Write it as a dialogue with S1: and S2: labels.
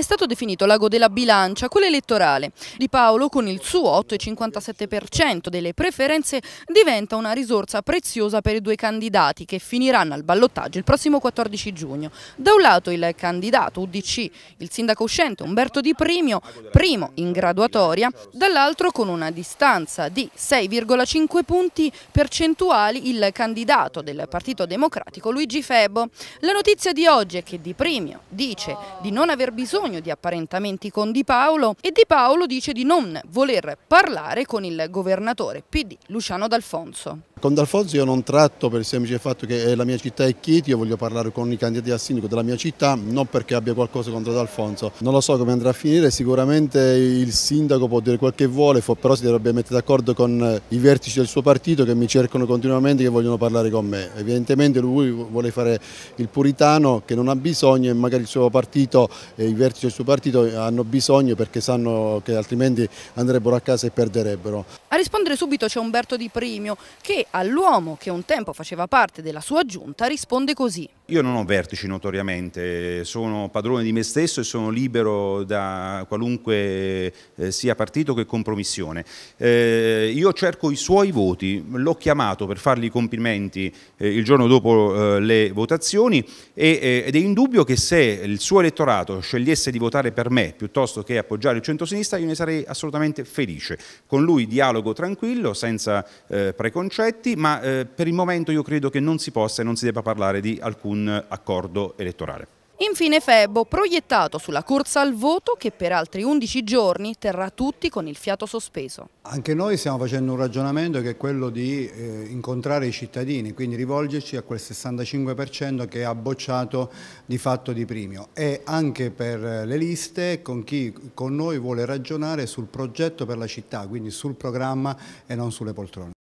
S1: È stato definito l'ago della bilancia, quello elettorale. Di Paolo, con il suo 8,57% delle preferenze, diventa una risorsa preziosa per i due candidati che finiranno al ballottaggio il prossimo 14 giugno. Da un lato il candidato UDC, il sindaco uscente Umberto Di Primio, primo in graduatoria, dall'altro con una distanza di 6,5 punti percentuali il candidato del Partito Democratico Luigi Febo. La notizia di oggi è che Di Primio dice di non aver bisogno bisogno di apparentamenti con Di Paolo e Di Paolo dice di non voler parlare con il governatore PD Luciano D'Alfonso.
S2: Con D'Alfonso io non tratto per il semplice fatto che la mia città è Chieti, io voglio parlare con i candidati al sindaco della mia città, non perché abbia qualcosa contro D'Alfonso. Non lo so come andrà a finire, sicuramente il sindaco può dire quel che vuole, però si dovrebbe mettere d'accordo con eh, i vertici del suo partito che mi cercano continuamente, che vogliono parlare con me. Evidentemente lui vuole fare il puritano che non ha bisogno e magari il suo partito e i vertici del suo partito eh, hanno bisogno perché sanno che altrimenti andrebbero a casa e perderebbero.
S1: A rispondere subito c'è Umberto Di Primio che all'uomo che un tempo faceva parte della sua giunta risponde così.
S3: Io non ho vertici notoriamente, sono padrone di me stesso e sono libero da qualunque eh, sia partito che compromissione. Eh, io cerco i suoi voti, l'ho chiamato per fargli i complimenti eh, il giorno dopo le votazioni ed è indubbio che se il suo elettorato scegliesse di votare per me piuttosto che appoggiare il centrosinistra io ne sarei assolutamente felice. Con lui dialogo tranquillo, senza preconcetti, ma per il momento io credo che non si possa e non si debba parlare di alcun un accordo elettorale.
S1: Infine Febo, proiettato sulla corsa al voto che per altri 11 giorni terrà tutti con il fiato sospeso.
S3: Anche noi
S4: stiamo facendo un ragionamento che è quello di eh, incontrare i cittadini, quindi rivolgerci a quel 65% che ha bocciato di fatto di primio e anche per le liste con chi con noi vuole ragionare sul progetto per la città, quindi sul programma e non sulle poltrone.